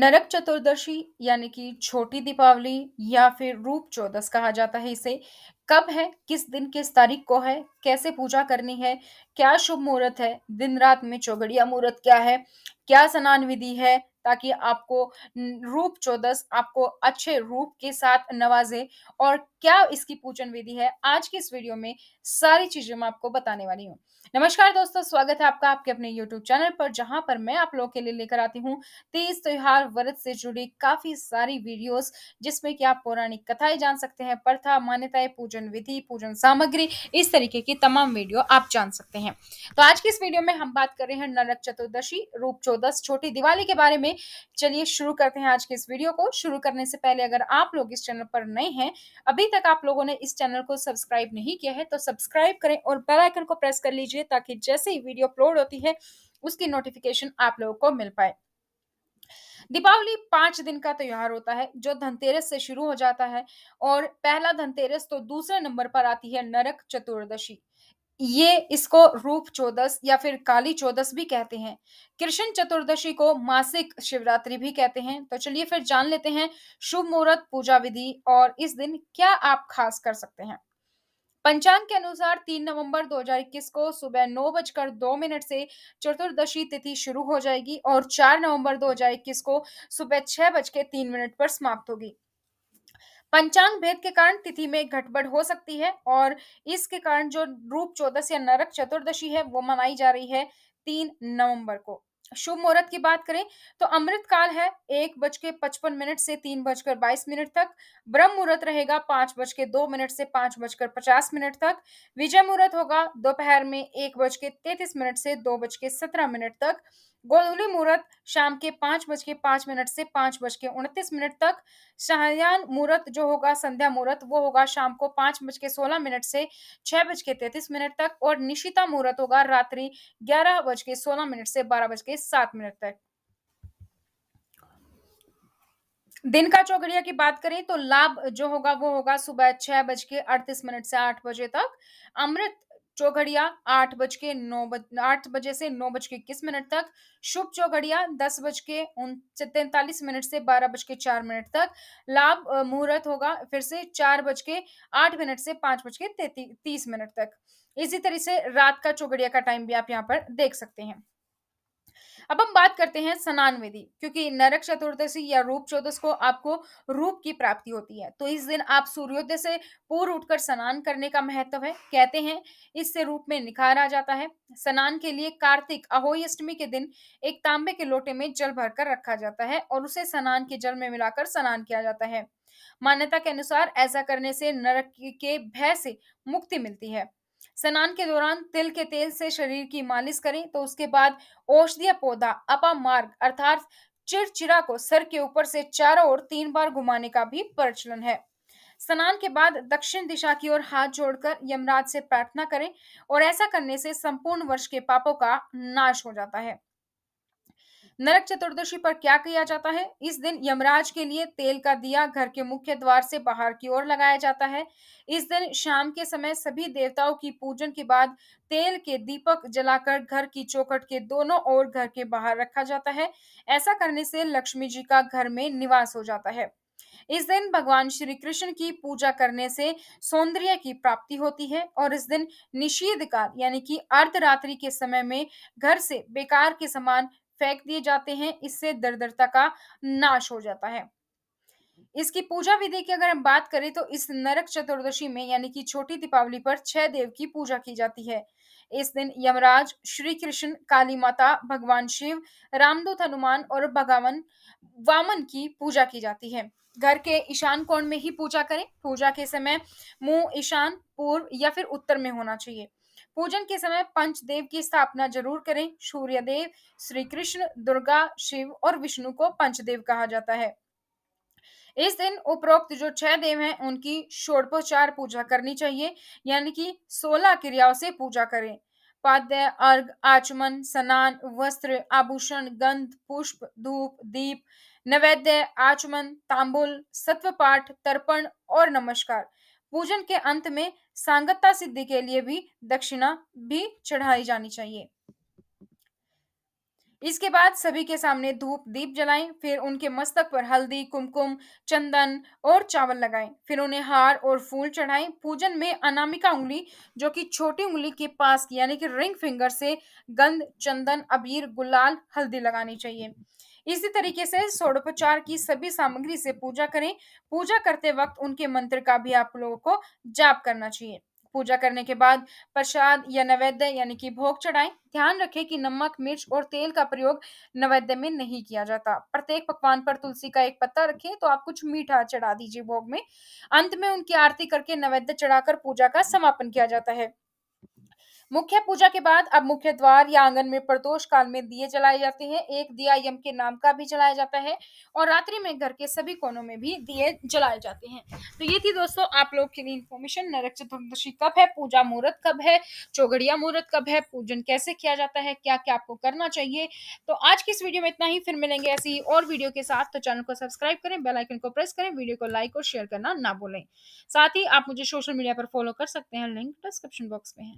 नरक चतुर्दशी यानी कि छोटी दीपावली या फिर रूप चौदस कहा जाता है इसे कब है किस दिन किस तारीख को है कैसे पूजा करनी है क्या शुभ मुहूर्त है दिन रात में चौगड़िया मुहूर्त क्या है क्या स्नान विधि है ताकि आपको रूप चौदस आपको अच्छे रूप के साथ नवाजे और क्या इसकी पूजन विधि है आज की इस वीडियो में सारी चीजें मैं आपको बताने वाली हूँ नमस्कार दोस्तों स्वागत है आपका आपके अपने YouTube चैनल पर जहां पर मैं आप लोगों के लिए लेकर आती हूँ तीज त्योहार व्रत से जुड़ी काफी सारी वीडियोस जिसमें कि आप पौराणिक कथाएं जान सकते हैं प्रथा मान्यताएं पूजन विधि पूजन सामग्री इस तरीके की तमाम वीडियो आप जान सकते हैं तो आज की इस वीडियो में हम बात कर रहे हैं नरक चतुर्दशी रूप चौदस छोटी दिवाली के बारे में चलिए शुरू करते हैं आज के इस वीडियो को शुरू करने से पहले अगर आप लोग इस चैनल पर नए हैं अभी तक आप लोगों ने इस चैनल को सब्सक्राइब नहीं किया है तो सब्सक्राइब करें और बेल आइकन को प्रेस कर लीजिए ताकि जैसे ही वीडियो अपलोड होती है उसकी नोटिफिकेशन आप लोगों को मिल पाए दीपावली पांच दिन का त्योहार होता है जो धनतेरस से शुरू हो जाता है और पहला धनतेरस तो दूसरे नंबर पर आती है नरक चतुर्दशी ये इसको रूप चौदस या फिर काली चौदस भी कहते हैं कृष्ण चतुर्दशी को मासिक शिवरात्रि भी कहते हैं तो चलिए फिर जान लेते हैं शुभ मुहूर्त पूजा विधि और इस दिन क्या आप खास कर सकते हैं पंचांग के अनुसार 3 नवंबर 2021 को सुबह नौ बजकर दो मिनट से चतुर्दशी तिथि शुरू हो जाएगी और 4 नवंबर 2021 को सुबह छह बज के तीन मिनट पर समाप्त होगी पंचांग भेद के कारण तिथि में घटबड़ हो सकती है और इसके कारण जो रूप चौदस या नरक चतुर्दशी है वो मनाई जा रही है तीन नवंबर को शुभ मुहूर्त की बात करें तो अमृत काल है एक बज के पचपन मिनट से तीन बजकर बाईस मिनट तक ब्रह्म मुहूर्त रहेगा पांच बज के दो मिनट से पांच बजकर पचास मिनट तक विजय मुहूर्त होगा दोपहर में एक बज के तैतीस मिनट से दो बज के सत्रह मिनट तक गोधुली मुहूर्त शाम के पांच बज के पांच मिनट से पांच बज के उनतीस मिनट तक शाहयान मुहूर्त जो होगा संध्या मुहूर्त वो होगा शाम को पांच बज के सोलह मिनट से छह बज के तैतीस मिनट तक और निशिता मुहूर्त होगा रात्रि ग्यारह बज के सोलह मिनट से बारह बज के सात मिनट तक दिन का चौगड़िया की बात करें तो लाभ जो होगा वो होगा सुबह छह बज के अड़तीस मिनट से आठ बजे तक अमृत चौघड़िया आठ बज के नौ बज आठ बजे से नौ बज के इक्कीस मिनट तक शुभ चौघड़िया दस बज के तैतालीस मिनट से बारह बज के चार मिनट तक लाभ मुहूर्त होगा फिर से चार बज के आठ मिनट से पांच बज के तीस मिनट तक इसी तरह से रात का चौघड़िया का टाइम भी आप यहाँ पर देख सकते हैं अब हम बात करते हैं स्नान विधि क्योंकि नरक चतुर्दशी या रूप चौदस को आपको रूप की प्राप्ति होती है तो इस दिन आप सूर्योदय से पूर्व उठकर स्नान करने का महत्व है कहते हैं इससे रूप में निखार आ जाता है स्नान के लिए कार्तिक अहोई अष्टमी के दिन एक तांबे के लोटे में जल भरकर रखा जाता है और उसे स्नान के जल में मिलाकर स्नान किया जाता है मान्यता के अनुसार ऐसा करने से नरक के भय से मुक्ति मिलती है स्नान के दौरान तिल के तेल से शरीर की मालिश करें तो उसके बाद औषधीय पौधा अपा मार्ग अर्थात चिरचिरा को सर के ऊपर से चारों ओर तीन बार घुमाने का भी प्रचलन है स्नान के बाद दक्षिण दिशा की ओर हाथ जोड़कर यमराज से प्रार्थना करें और ऐसा करने से संपूर्ण वर्ष के पापों का नाश हो जाता है नरक चतुर्दशी पर क्या किया जाता है इस दिन यमराज के लिए तेल का दिया घर के मुख्य द्वार से बाहर की ओर लगाया जाता है इस दिन शाम के समय सभी देवताओं की पूजन के बाद तेल के दीपक जलाकर घर की चौखट के दोनों ओर घर के बाहर रखा जाता है ऐसा करने से लक्ष्मी जी का घर में निवास हो जाता है इस दिन भगवान श्री कृष्ण की पूजा करने से सौंदर्य की प्राप्ति होती है और इस दिन निषेध काल यानी कि अर्धरात्रि के समय में घर से बेकार के समान फेंक दिए जाते हैं इससे दरिद्रता का नाश हो जाता है इसकी पूजा विधि की अगर हम बात करें तो इस नरक चतुर्दशी में यानी कि छोटी दीपावली पर छह देव की पूजा की जाती है इस दिन यमराज श्री कृष्ण काली माता भगवान शिव रामदूत हनुमान और भगवान वामन की पूजा की जाती है घर के ईशान कोण में ही पूजा करें पूजा के समय मुंह ईशान पूर्व या फिर उत्तर में होना चाहिए पूजन के समय पंच देव की स्थापना जरूर करें सूर्य देव श्री कृष्ण दुर्गा शिव और विष्णु को पंचदेव कहा जाता है इस दिन उपरोक्त जो छह देव हैं उनकी षोडपोचार पूजा करनी चाहिए यानी कि सोलह क्रियाओं से पूजा करें पाद्य अर्घ आचमन स्नान वस्त्र आभूषण गंध पुष्प धूप दीप नैवेद्य आचमन तांबुल सत्व पाठ तर्पण और नमस्कार पूजन के अंत में सांगता सिद्धि के लिए भी दक्षिणा भी चढ़ाई जानी चाहिए इसके बाद सभी के सामने धूप दीप जलाएं फिर उनके मस्तक पर हल्दी कुमकुम चंदन और चावल लगाएं फिर उन्हें हार और फूल चढ़ाएं पूजन में अनामिका उंगली जो कि छोटी उंगली के पास की यानी कि रिंग फिंगर से गंध चंदन अबीर गुलाल हल्दी लगानी चाहिए इसी तरीके से सोडोपचार की सभी सामग्री से पूजा करें पूजा करते वक्त उनके मंत्र का भी आप लोगों को जाप करना चाहिए पूजा करने के बाद प्रसाद या नवेद्य यानी कि भोग चढ़ाएं ध्यान रखें कि नमक मिर्च और तेल का प्रयोग नवेद्य में नहीं किया जाता प्रत्येक पकवान पर तुलसी का एक पत्ता रखें तो आप कुछ मीठा चढ़ा दीजिए भोग में अंत में उनकी आरती करके नवेद्य चढ़ाकर पूजा का समापन किया जाता है मुख्य पूजा के बाद अब मुख्य द्वार या आंगन में प्रदोष काल में दिए जलाए जाते हैं एक दिया यम के नाम का भी जलाया जाता है और रात्रि में घर के सभी कोनों में भी दिए जलाए जाते हैं तो ये थी दोस्तों आप लोग के लिए इन्फॉर्मेशन नरक चतुर्दशी कब है पूजा मुहूर्त कब है चौगड़िया मुहूर्त कब है पूजन कैसे किया जाता है क्या क्या आपको करना चाहिए तो आज की इस वीडियो में इतना ही फिर मिलेंगे ऐसी और वीडियो के साथ तो चैनल को सब्सक्राइब करें बेलाइकन को प्रेस करें वीडियो को लाइक और शेयर करना ना भूलें साथ ही आप मुझे सोशल मीडिया पर फॉलो कर सकते हैं लिंक डिस्क्रिप्शन बॉक्स में है